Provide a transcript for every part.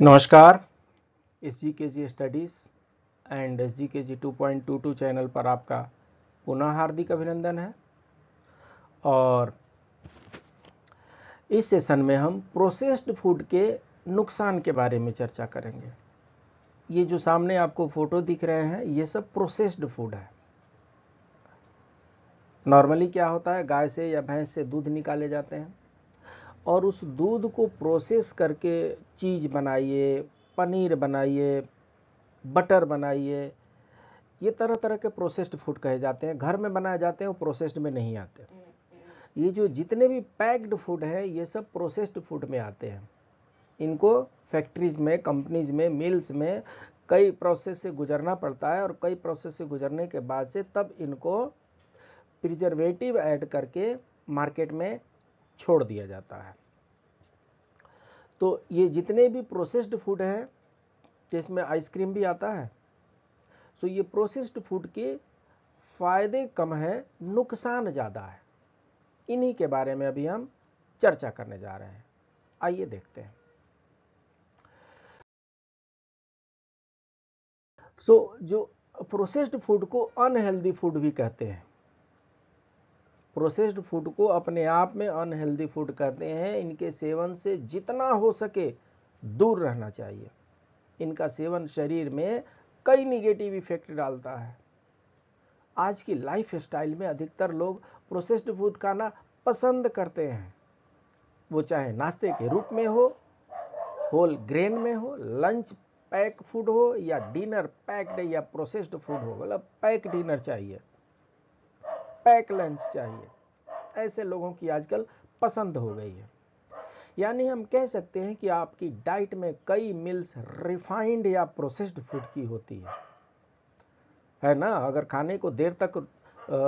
नमस्कार S G K G studies and S G K G two point two two channel पर आपका पुनः हार्दिक अभिनंदन है और इस सेशन में हम प्रोसेस्ड फूड के नुकसान के बारे में चर्चा करेंगे ये जो सामने आपको फ़ोटो दिख रहे हैं ये सब प्रोसेस्ड फूड है नॉर्मली क्या होता है गाय से या भैंस से दूध निकाले जाते हैं और उस दूध को प्रोसेस करके चीज़ बनाइए पनीर बनाइए बटर बनाइए ये तरह तरह के प्रोसेस्ड फूड कहे जाते हैं घर में बनाए जाते हैं वो प्रोसेस्ड में नहीं आते ये जो जितने भी पैक्ड फूड हैं ये सब प्रोसेस्ड फूड में आते हैं इनको फैक्ट्रीज में कंपनीज में मिल्स में कई प्रोसेस से गुजरना पड़ता है और कई प्रोसेस से गुजरने के बाद से तब इनको प्रिजर्वेटिव ऐड करके मार्केट में छोड़ दिया जाता है तो ये जितने भी प्रोसेस्ड फूड हैं जिसमें आइसक्रीम भी आता है सो ये प्रोसेस्ड फूड के फ़ायदे कम हैं नुकसान ज़्यादा है इन्हीं के बारे में अभी हम चर्चा करने जा रहे हैं आइए देखते हैं सो so, जो प्रोसेस्ड फूड को अनहेल्दी फूड भी कहते हैं प्रोसेस्ड फूड को अपने आप में अनहेल्दी फूड कहते हैं इनके सेवन से जितना हो सके दूर रहना चाहिए इनका सेवन शरीर में कई निगेटिव इफेक्ट डालता है आज की लाइफ स्टाइल में अधिकतर लोग प्रोसेस्ड फूड खाना पसंद करते हैं वो चाहे नाश्ते के रूप में हो होल ग्रेन में हो लंच पैक फूड हो या डिनर पैक्ड या प्रोसेस्ड फूड हो मतलब पैक डिनर चाहिए पैक लंच चाहिए ऐसे लोगों की आजकल पसंद हो गई है यानी हम कह सकते हैं कि आपकी डाइट में कई मिल्स रिफाइंड या प्रोसेस्ड फूड की होती है है ना अगर खाने को देर तक आ,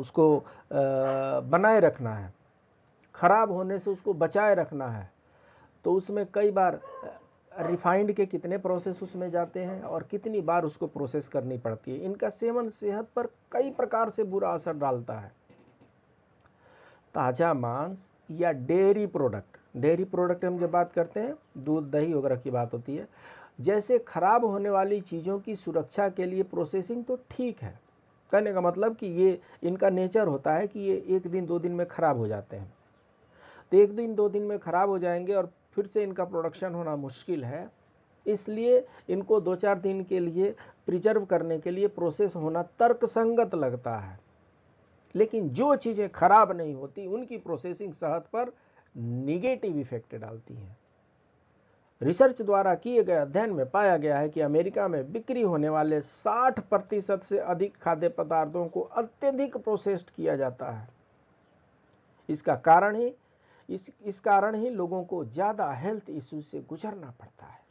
उसको आ, बनाए रखना है खराब होने से उसको बचाए रखना है तो उसमें कई बार रिफाइंड के कितने प्रोसेस उसमें जाते हैं और कितनी बार उसको प्रोसेस करनी पड़ती है इनका सेवन सेहत पर कई प्रकार से बुरा असर डालता है ताज़ा मांस या डेयरी प्रोडक्ट डेयरी प्रोडक्ट हम जब बात करते हैं दूध दही वगैरह की बात होती है जैसे खराब होने वाली चीज़ों की सुरक्षा के लिए प्रोसेसिंग तो ठीक है कहने का मतलब कि ये इनका नेचर होता है कि ये एक दिन दो दिन में ख़राब हो जाते हैं तो एक दिन दो दिन में ख़राब हो जाएंगे और फिर से इनका प्रोडक्शन होना मुश्किल है इसलिए इनको दो चार दिन के लिए प्रिजर्व करने के लिए प्रोसेस होना तर्कसंगत लगता है लेकिन जो चीज़ें खराब नहीं होती उनकी प्रोसेसिंग सेहत पर निगेटिव इफेक्ट डालती हैं रिसर्च द्वारा किए गए अध्ययन में पाया गया है कि अमेरिका में बिक्री होने वाले 60 प्रतिशत से अधिक खाद्य पदार्थों को अत्यधिक प्रोसेस्ड किया जाता है इसका कारण ही इस इस कारण ही लोगों को ज़्यादा हेल्थ इश्यू से गुजरना पड़ता है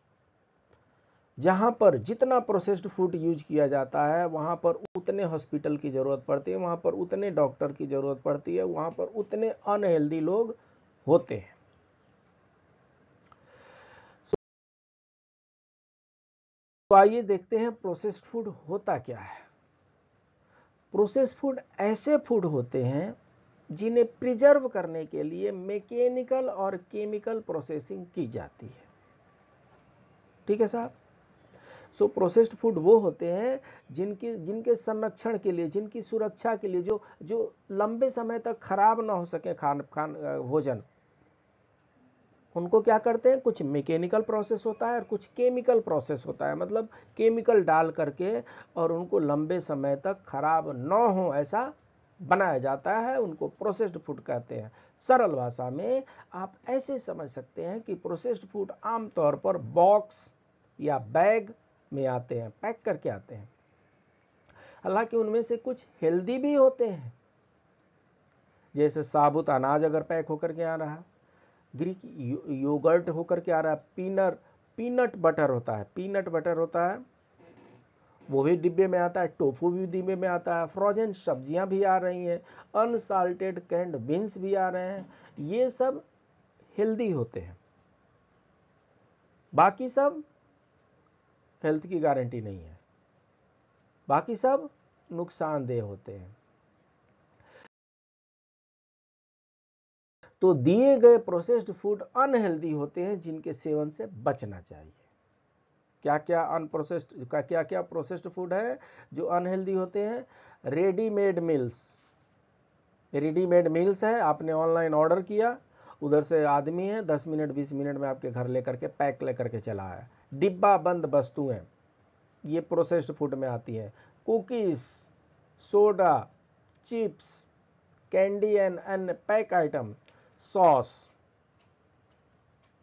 जहां पर जितना प्रोसेस्ड फूड यूज किया जाता है वहां पर उतने हॉस्पिटल की ज़रूरत पड़ती है वहां पर उतने डॉक्टर की ज़रूरत पड़ती है वहां पर उतने अनहेल्दी लोग होते हैं तो आइए देखते हैं प्रोसेस्ड फूड होता क्या है प्रोसेस्ड फूड ऐसे फूड होते हैं जिन्हें प्रिजर्व करने के लिए मैकेनिकल और केमिकल प्रोसेसिंग की जाती है ठीक है साहब सो प्रोसेस्ड फूड वो होते हैं जिनकी जिनके संरक्षण के लिए जिनकी सुरक्षा के लिए जो जो लंबे समय तक खराब ना हो सके खान खान भोजन उनको क्या करते हैं कुछ मैकेनिकल प्रोसेस होता है और कुछ केमिकल प्रोसेस होता है मतलब केमिकल डाल करके और उनको लंबे समय तक खराब ना हो ऐसा बनाया जाता है उनको प्रोसेस्ड फूड कहते हैं सरल भाषा में आप ऐसे समझ सकते हैं कि प्रोसेस्ड फूड आमतौर पर बॉक्स या बैग में आते हैं पैक करके आते हैं हालांकि उनमें से कुछ हेल्दी भी होते हैं जैसे साबुत अनाज अगर पैक होकर के आ रहा ग्रीक योगर्ट होकर के आ रहा पीनर पीनट बटर होता है पीनट बटर होता है वो भी डिब्बे में आता है टोफू भी डिब्बे में आता है फ्रोजन सब्जियां भी आ रही हैं अनसाल्टेड कैंड बीन्स भी आ रहे हैं ये सब हेल्दी होते हैं बाकी सब हेल्थ की गारंटी नहीं है बाकी सब नुकसानदेह होते हैं तो दिए गए प्रोसेस्ड फूड अनहेल्दी होते हैं जिनके सेवन से बचना चाहिए क्या क्या अनप्रोसेस्ड क्या क्या क्या प्रोसेस्ड फूड है जो अनहेल्दी होते हैं रेडीमेड मील्स रेडीमेड मील्स है आपने ऑनलाइन ऑर्डर किया उधर से आदमी है दस मिनट बीस मिनट में आपके घर लेकर के पैक लेकर के चला है डिब्बा बंद वस्तुएं ये प्रोसेस्ड फूड में आती है cookies soda chips candy and अन्य पैक आइटम सॉस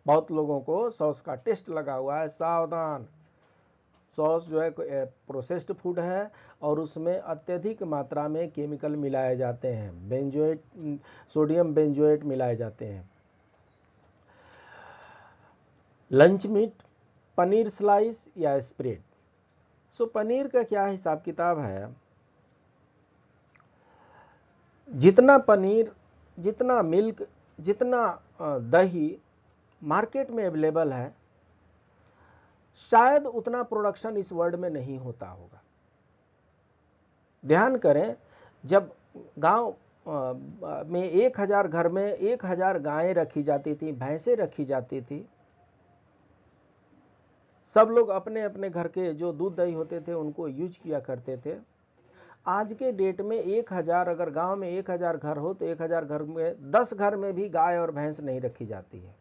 बहुत लोगों को सॉस का टेस्ट लगा हुआ है सावधान सॉस जो है प्रोसेस्ड फूड है और उसमें अत्यधिक मात्रा में केमिकल मिलाए जाते हैं बेंजोएट सोडियम बेंजोएट मिलाए जाते हैं लंच मीट पनीर स्लाइस या स्प्रेड सो पनीर का क्या हिसाब किताब है जितना पनीर जितना मिल्क जितना दही मार्केट में अवेलेबल है शायद उतना प्रोडक्शन इस वर्ल्ड में नहीं होता होगा ध्यान करें जब गांव में एक हज़ार घर में एक हज़ार गायें रखी जाती थी भैंसें रखी जाती थी सब लोग अपने अपने घर के जो दूध दही होते थे उनको यूज किया करते थे आज के डेट में एक हज़ार अगर गांव में एक हज़ार घर हो तो एक हज़ार घर में दस घर में भी गाय और भैंस नहीं रखी जाती है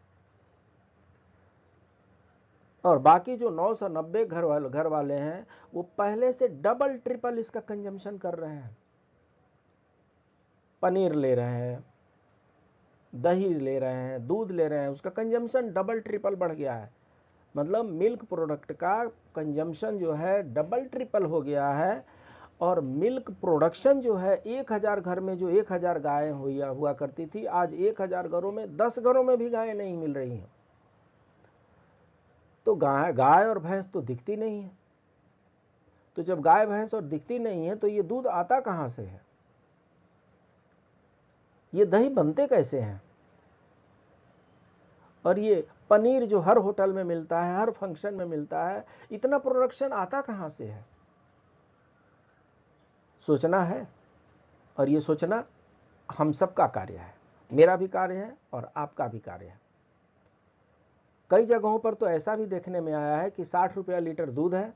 और बाकी जो 990 घर वाले घर वाले हैं वो पहले से डबल ट्रिपल इसका कंजम्पशन कर रहे हैं पनीर ले रहे हैं दही ले रहे हैं दूध ले रहे हैं उसका कंजम्पशन डबल ट्रिपल बढ़ गया है मतलब मिल्क प्रोडक्ट का कंजम्पशन जो है डबल ट्रिपल हो गया है और मिल्क प्रोडक्शन जो है एक हज़ार घर में जो एक हज़ार गायें हुई हुआ करती थी आज एक हज़ार घरों में दस घरों में भी गायें नहीं मिल रही हैं तो गाय गाय और भैंस तो दिखती नहीं है तो जब गाय भैंस और दिखती नहीं है तो ये दूध आता कहाँ से है ये दही बनते कैसे हैं और ये पनीर जो हर होटल में मिलता है हर फंक्शन में मिलता है इतना प्रोडक्शन आता कहां से है सोचना है और ये सोचना हम सबका कार्य है मेरा भी कार्य है और आपका भी कार्य है कई जगहों पर तो ऐसा भी देखने में आया है कि साठ रुपया लीटर दूध है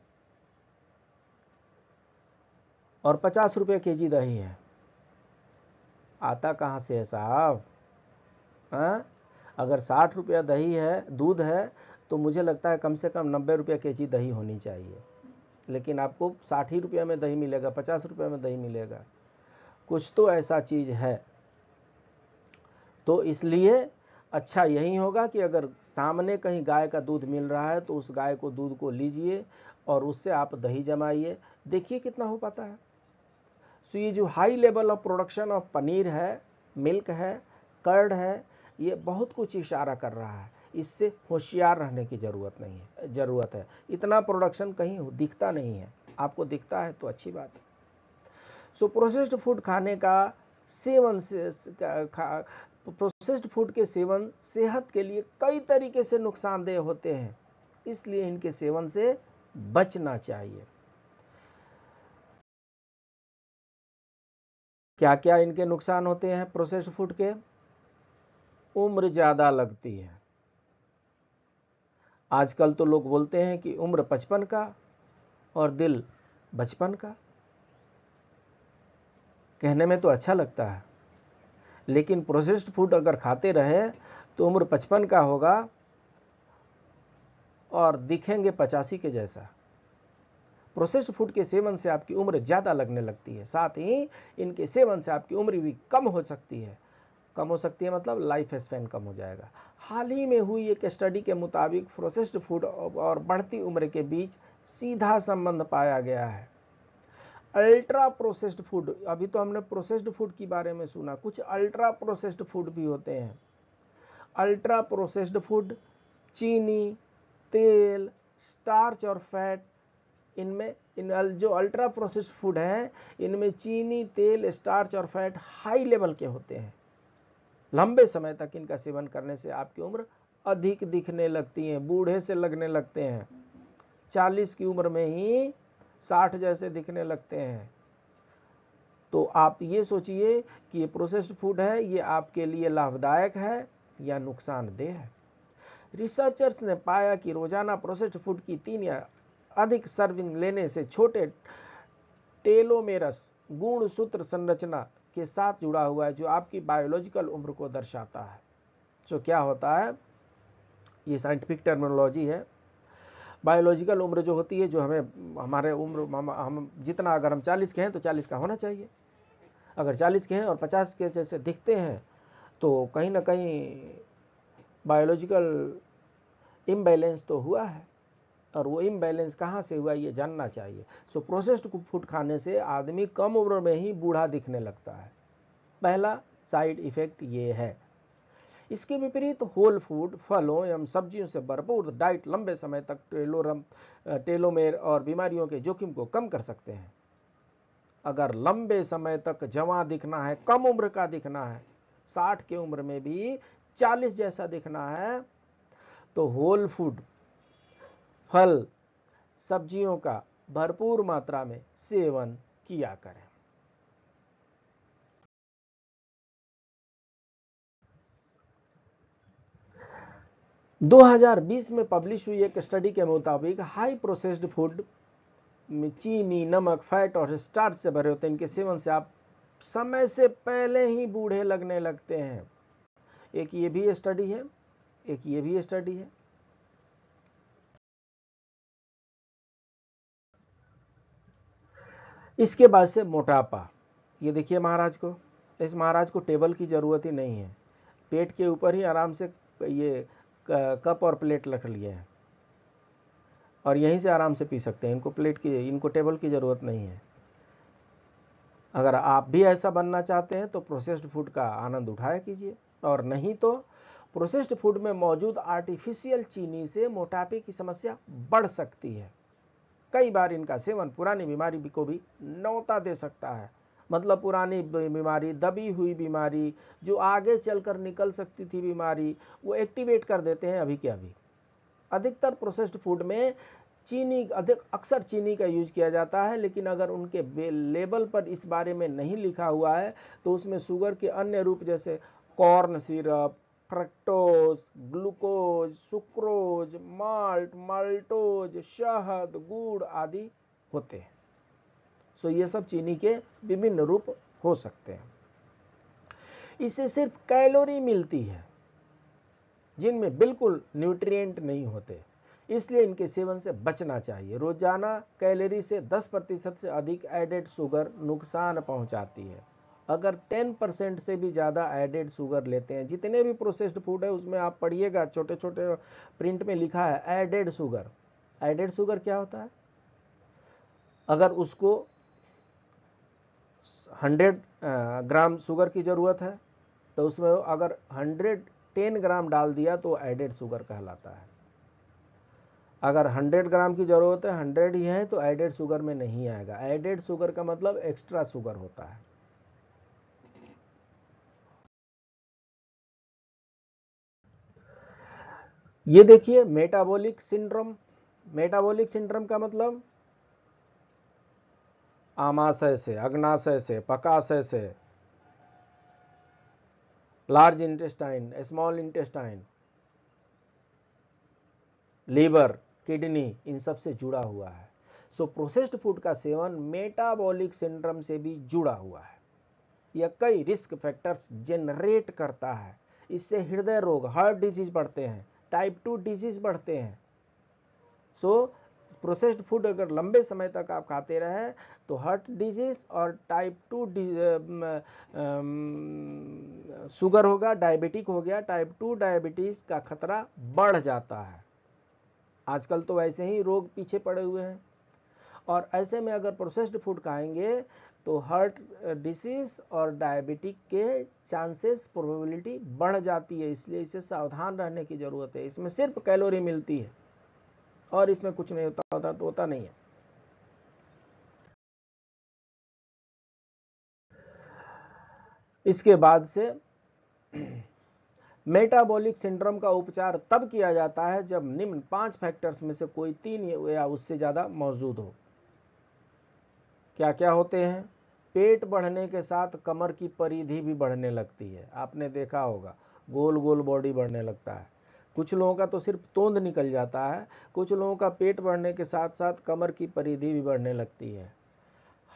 और पचास रुपये के जी दही है आता कहाँ से है साहब हाँ अगर साठ रुपया दही है दूध है तो मुझे लगता है कम से कम नब्बे रुपया के जी दही होनी चाहिए लेकिन आपको साठ ही रुपये में दही मिलेगा पचास रुपये में दही मिलेगा कुछ तो ऐसा चीज़ है तो इसलिए अच्छा यही होगा कि अगर सामने कहीं गाय का दूध मिल रहा है तो उस गाय को दूध को लीजिए और उससे आप दही जमाइए देखिए कितना हो पाता है सो ये जो high level of production of paneer है मिल्क है कर्ड है ये बहुत कुछ इशारा कर रहा है इससे होशियार रहने की ज़रूरत नहीं है ज़रूरत है इतना प्रोडक्शन कहीं दिखता नहीं है आपको दिखता है तो अच्छी बात है सो प्रोसेस्ड फूड खाने का सेवन से खा प्रोसेस्ड फूड के सेवन सेहत के लिए कई तरीके से नुकसानदेह होते हैं इसलिए इनके सेवन से बचना चाहिए क्या क्या इनके नुकसान होते हैं प्रोसेस्ड फूड के उम्र ज़्यादा लगती है आजकल तो लोग बोलते हैं कि उम्र पचपन का और दिल बचपन का कहने में तो अच्छा लगता है लेकिन प्रोसेस्ड फूड अगर खाते रहे तो उम्र पचपन का होगा और दिखेंगे पचासी के जैसा प्रोसेस्ड फूड के सेवन से आपकी उम्र ज़्यादा लगने लगती है साथ ही इनके सेवन से आपकी उम्र भी कम हो सकती है कम हो सकती है मतलब लाइफ स्पैन कम हो जाएगा हाल ही में हुई एक स्टडी के मुताबिक प्रोसेस्ड फूड और बढ़ती उम्र के बीच सीधा संबंध पाया गया है अल्ट्रा प्रोसेस्ड फूड अभी तो हमने प्रोसेस्ड फूड के बारे में सुना कुछ अल्ट्रा प्रोसेस्ड फूड भी होते हैं अल्ट्रा प्रोसेस्ड फूड चीनी तेल स्टार्च और फैट इनमें इन जो अल्ट्रा प्रोसेस्ड फूड हैं इनमें चीनी तेल स्टार्च और फैट हाई लेवल के होते हैं लंबे समय तक इनका सेवन करने से आपकी उम्र अधिक दिखने लगती है बूढ़े से लगने लगते हैं चालीस की उम्र में ही साठ जैसे दिखने लगते हैं तो आप ये सोचिए कि ये प्रोसेस्ड फूड है ये आपके लिए लाभदायक है या नुकसानदेह है रिसर्चर्स ने पाया कि रोजाना प्रोसेस्ड फूड की तीन या अधिक सर्विंग लेने से छोटे टेलोमेरस गुण सूत्र संरचना के साथ जुड़ा हुआ है जो आपकी बायोलॉजिकल उम्र को दर्शाता है तो क्या होता है ये साइंटिफिक टर्मिनोलॉजी है बायोलॉजिकल उम्र जो होती है जो हमें हमारे उम्र हम, जितना अगर हम चालीस के हैं तो चालीस का होना चाहिए अगर चालीस के हैं और पचास के जैसे दिखते हैं तो कहीं ना कहीं बायोलॉजिकल इम्बैलेंस तो हुआ है और वो इम्बैलेंस कहाँ से हुआ ये जानना चाहिए सो प्रोसेस्ड फूड खाने से आदमी कम उम्र में ही बूढ़ा दिखने लगता है पहला साइड इफ़ेक्ट ये है इसके विपरीत होल फूड फलों एवं सब्जियों से भरपूर डाइट लंबे समय तक टेलोरम टेलोमेर और बीमारियों के जोखिम को कम कर सकते हैं अगर लंबे समय तक जवा दिखना है कम उम्र का दिखना है साठ की उम्र में भी चालीस जैसा दिखना है तो होल फूड फल सब्जियों का भरपूर मात्रा में सेवन किया करें 2020 में पब्लिश हुई एक स्टडी के मुताबिक हाई प्रोसेस्ड फूड में चीनी नमक फैट और स्टार्च से भरे होते हैं इनके सेवन से आप समय से पहले ही बूढ़े लगने लगते हैं एक ये भी स्टडी है एक ये भी स्टडी है इसके बाद से मोटापा ये देखिए महाराज को इस महाराज को टेबल की ज़रूरत ही नहीं है पेट के ऊपर ही आराम से ये कप और प्लेट रख लिए हैं और यहीं से आराम से पी सकते हैं इनको प्लेट की इनको टेबल की ज़रूरत नहीं है अगर आप भी ऐसा बनना चाहते हैं तो प्रोसेस्ड फूड का आनंद उठाया कीजिए और नहीं तो प्रोसेस्ड फूड में मौजूद आर्टिफिशियल चीनी से मोटापे की समस्या बढ़ सकती है कई बार इनका सेवन पुरानी बीमारी को भी नौता दे सकता है मतलब पुरानी बीमारी दबी हुई बीमारी जो आगे चलकर निकल सकती थी बीमारी वो एक्टिवेट कर देते हैं अभी के अभी अधिकतर प्रोसेस्ड फूड में चीनी अधिक अक्सर चीनी का यूज किया जाता है लेकिन अगर उनके लेबल पर इस बारे में नहीं लिखा हुआ है तो उसमें शुगर के अन्य रूप जैसे corn syrup fructose glucose sucrose malt maltose शहद गुड़ आदि होते हैं सो तो ये सब चीनी के विभिन्न रूप हो सकते हैं इससे सिर्फ कैलोरी मिलती है जिनमें बिल्कुल न्यूट्रिएंट नहीं होते इसलिए इनके सेवन से बचना चाहिए रोजाना कैलोरी से 10 प्रतिशत से अधिक एडेड शुगर नुकसान पहुंचाती है अगर 10 परसेंट से भी ज़्यादा एडेड शुगर लेते हैं जितने भी प्रोसेस्ड फूड है उसमें आप पढ़िएगा छोटे छोटे प्रिंट में लिखा है एडेड शुगर एडेड शुगर क्या होता है अगर उसको हंड्रेड ग्राम शुगर की ज़रूरत है तो उसमें अगर हंड्रेड टेन ग्राम डाल दिया तो एडेड शुगर कहलाता है अगर हंड्रेड ग्राम की ज़रूरत है हंड्रेड ही है तो एडेड शुगर में नहीं आएगा एडेड शुगर का मतलब एक्स्ट्रा शुगर होता है ये देखिए मेटाबॉलिक सिंड्रोम मेटाबॉलिक सिंड्रोम का मतलब आमाशय से अग्नाशय से पकाशय से large intestine small intestine liver kidney इन सब से जुड़ा हुआ है सो प्रोसेस्ड फूड का सेवन मेटाबॉलिक सिंड्रम से भी जुड़ा हुआ है यह कई रिस्क फैक्टर्स जेनरेट करता है इससे हृदय रोग हार्ट डिजीज बढ़ते हैं टाइप टू डिजीज बढ़ते हैं सो so, प्रोसेस्ड फूड अगर लंबे समय तक आप खाते रहे तो हार्ट डिजीज और टाइप टू शुगर होगा डायबिटिक हो गया टाइप टू डायबिटीज़ का खतरा बढ़ जाता है आजकल तो वैसे ही रोग पीछे पड़े हुए हैं और ऐसे में अगर प्रोसेस्ड फूड खाएंगे तो हार्ट डिसीज और डायबिटिक के चांसेस प्रोबेबिलिटी बढ़ जाती है इसलिए इसे सावधान रहने की ज़रूरत है इसमें सिर्फ कैलोरी मिलती है और इसमें कुछ नहीं होता होता तो होता नहीं है इसके बाद से मेटाबॉलिक सिंड्रोम का उपचार तब किया जाता है जब निम्न पांच फैक्टर्स में से कोई तीन या उससे ज़्यादा मौजूद हो क्या क्या होते हैं पेट बढ़ने के साथ कमर की परिधि भी बढ़ने लगती है आपने देखा होगा गोल गोल बॉडी बढ़ने लगता है कुछ लोगों का तो सिर्फ तोंद निकल जाता है कुछ लोगों का पेट बढ़ने के साथ साथ कमर की परिधि भी बढ़ने लगती है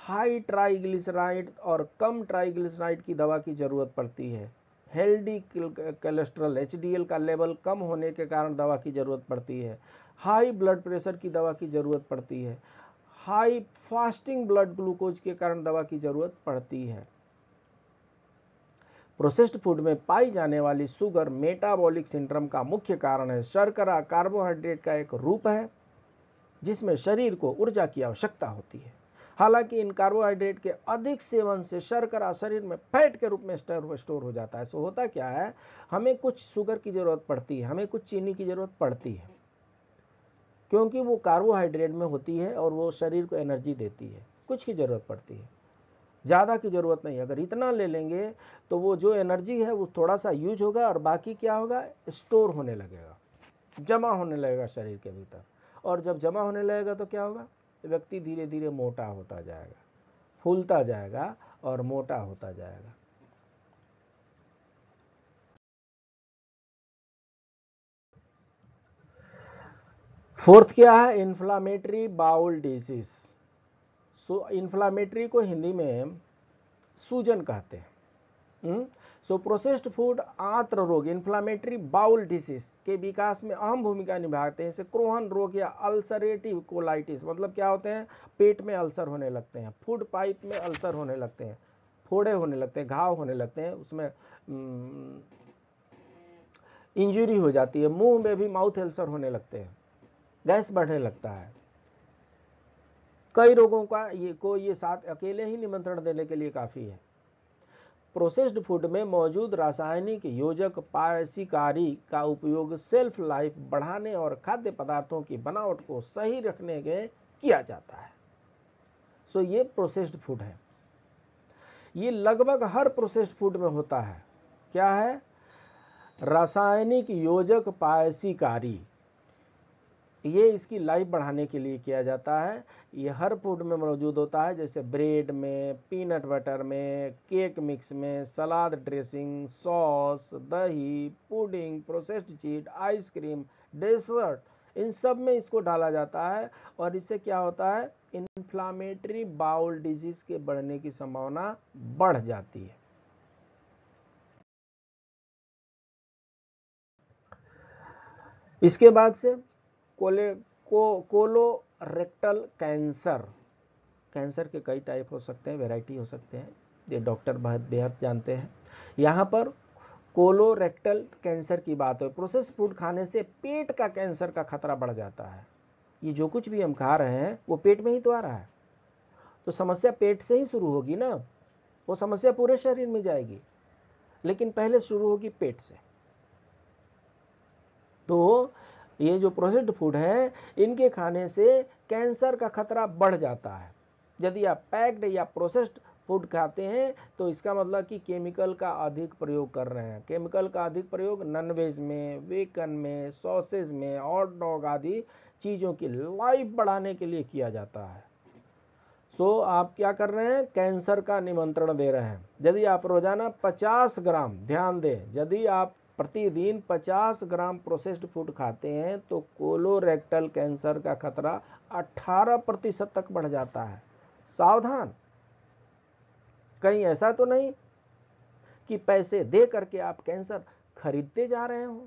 हाई ट्राइग्लिसराइड और कम ट्राइग्लिसराइड की दवा की ज़रूरत पड़ती है हेल्दी कोलेस्ट्रॉल एच का लेवल कम होने के कारण दवा की ज़रूरत पड़ती है हाई ब्लड प्रेशर की दवा की ज़रूरत पड़ती है हाई फास्टिंग ब्लड ग्लूकोज के कारण दवा की ज़रूरत पड़ती है प्रोसेस्ड फूड में पाई जाने वाली सुगर मेटाबॉलिक सिंड्रम का मुख्य कारण है शर्करा कार्बोहाइड्रेट का एक रूप है जिसमें शरीर को ऊर्जा की आवश्यकता होती है हालांकि इन कार्बोहाइड्रेट के अधिक सेवन से शर्करा शरीर में फैट के रूप में स्टोर हो जाता है सो होता क्या है हमें कुछ शुगर की ज़रूरत पड़ती है हमें कुछ चीनी की ज़रूरत पड़ती है क्योंकि वो कार्बोहाइड्रेट में होती है और वो शरीर को एनर्जी देती है कुछ की ज़रूरत पड़ती है ज़्यादा की ज़रूरत नहीं अगर इतना ले लेंगे तो वो जो एनर्जी है वो थोड़ा सा यूज होगा और बाकी क्या होगा स्टोर होने लगेगा जमा होने लगेगा शरीर के भीतर और जब जमा होने लगेगा तो क्या होगा व्यक्ति धीरे धीरे मोटा होता जाएगा फूलता जाएगा और मोटा होता जाएगा फोर्थ क्या है inflammatory bowel disease so inflammatory को हिंदी में सूजन कहते हैं हम्म? सो प्रोसेस्ड फूड आंत्र रोग इन्फ्लामेटरी बाउल डिसीज के विकास में अहम भूमिका निभाते हैं जैसे क्रोहन रोग या अल्सरेटिव कोलाइटिस मतलब क्या होते हैं पेट में अल्सर होने लगते हैं फूड पाइप में अल्सर होने लगते हैं फोड़े होने लगते हैं घाव होने लगते हैं उसमें इंजरी हम्म, हो जाती है मुंह में भी माउथ अल्सर होने लगते हैं गैस बढ़ने लगता है कई रोगों का ये को ये साथ अकेले ही निमंत्रण देने के लिए काफ़ी है प्रोसेस्ड फूड में मौजूद रासायनिक योजक पायसीकारी का उपयोग सेल्फ लाइफ बढ़ाने और खाद्य पदार्थों की बनावट को सही रखने के किया जाता है सो ये प्रोसेस्ड फूड है ये लगभग हर प्रोसेस्ड फूड में होता है क्या है रासायनिक योजक पायसीकारी ये इसकी लाइफ बढ़ाने के लिए किया जाता है ये हर फूड में मौजूद होता है जैसे ब्रेड में पीनट बटर में केक मिक्स में सलाद ड्रेसिंग सॉस दही pudding processed cheese ice cream dessert इन सब में इसको डाला जाता है और इससे क्या होता है इन्फ्लामेटरी बाउल डिजीज के बढ़ने की संभावना बढ़ जाती है इसके बाद से कोले को कोलोरेक्टल कैंसर कैंसर के कई टाइप हो सकते हैं वैरायटी हो सकते हैं ये डॉक्टर बहुत बेहद जानते हैं यहाँ पर कोलोरेक्टल कैंसर की बात हो प्रोसेस फूड खाने से पेट का कैंसर का खतरा बढ़ जाता है ये जो कुछ भी हम खा रहे हैं वो पेट में ही तो आ रहा है तो समस्या पेट से ही शुरू होगी ना वो समस्या पूरे शरीर में जाएगी लेकिन पहले शुरू होगी पेट से तो ये जो प्रोसेस्ड फूड है इनके खाने से कैंसर का खतरा बढ़ जाता है यदि आप पैक्ड या प्रोसेस्ड फूड खाते हैं तो इसका मतलब कि केमिकल का अधिक प्रयोग कर रहे हैं केमिकल का अधिक प्रयोग नॉनवेज में वेकन में सॉसेज में और डॉग आदि चीज़ों की लाइफ बढ़ाने के लिए किया जाता है सो so, आप क्या कर रहे हैं कैंसर का निमंत्रण दे रहे हैं यदि आप रोजाना 50 ग्राम ध्यान दें यदि आप प्रतिदिन 50 ग्राम प्रोसेस्ड फूड खाते हैं तो कोलोरेक्टल कैंसर का खतरा 18 प्रतिशत तक बढ़ जाता है सावधान कहीं ऐसा तो नहीं कि पैसे दे करके आप कैंसर खरीदते जा रहे हो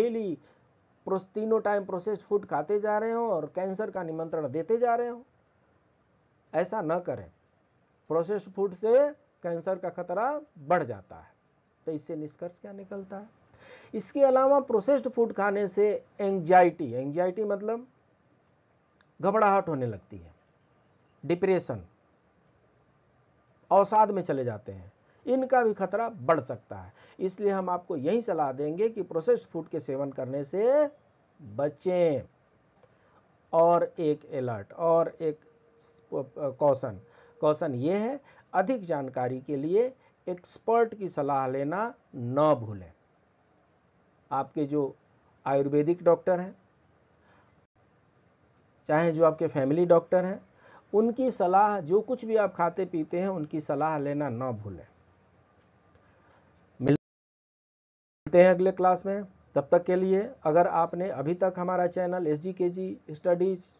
डेली तीनों टाइम प्रोसेस्ड फूड खाते जा रहे हो और कैंसर का निमंत्रण देते जा रहे हो ऐसा न करें प्रोसेस्ड फूड से कैंसर का खतरा बढ़ जाता है तो इससे निष्कर्ष क्या निकलता है इसके अलावा प्रोसेस्ड फूड खाने से एंग्जाइटी एंग्जाइटी मतलब घबराहट होने लगती है डिप्रेशन अवसाद में चले जाते हैं इनका भी खतरा बढ़ सकता है इसलिए हम आपको यही सलाह देंगे कि प्रोसेस्ड फूड के सेवन करने से बचें और एक अलर्ट और एक कौशन कौशन ये है अधिक जानकारी के लिए एक्सपर्ट की सलाह लेना न भूलें आपके जो आयुर्वेदिक डॉक्टर हैं चाहे जो आपके फैमिली डॉक्टर हैं उनकी सलाह जो कुछ भी आप खाते पीते हैं उनकी सलाह लेना ना भूलें मिलते हैं अगले क्लास में तब तक के लिए अगर आपने अभी तक हमारा चैनल एस जी के जी स्टडीज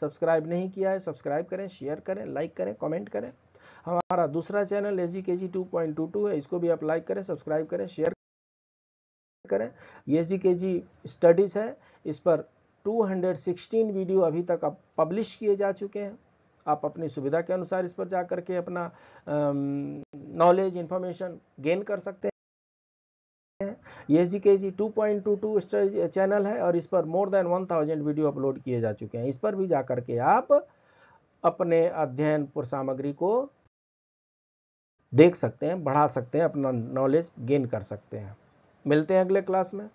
सब्सक्राइब नहीं किया है सब्सक्राइब करें शेयर करें लाइक करें कमेंट करें हमारा दूसरा channel S G K G two point two two है इसको भी आप लाइक करें सब्सक्राइब करें शेयर करें ये जी के जी स्टडीज़ है इस पर 216 वीडियो अभी तक आप पब्लिश किए जा चुके हैं आप अपनी सुविधा के अनुसार इस पर जाकर के अपना नॉलेज इन्फॉर्मेशन गेन कर सकते हैं ये G K G two point two two channel है और इस पर more than one thousand video upload किए जा चुके हैं इस पर भी जाकर के आप अपने अध्ययन सामग्री को देख सकते हैं बढ़ा सकते हैं अपना नॉलेज गेन कर सकते हैं मिलते हैं अगले क्लास में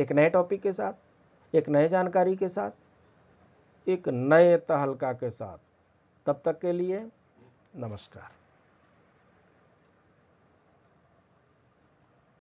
एक नए टॉपिक के साथ एक नए जानकारी के साथ एक नए तहलका के साथ तब तक के लिए नमस्कार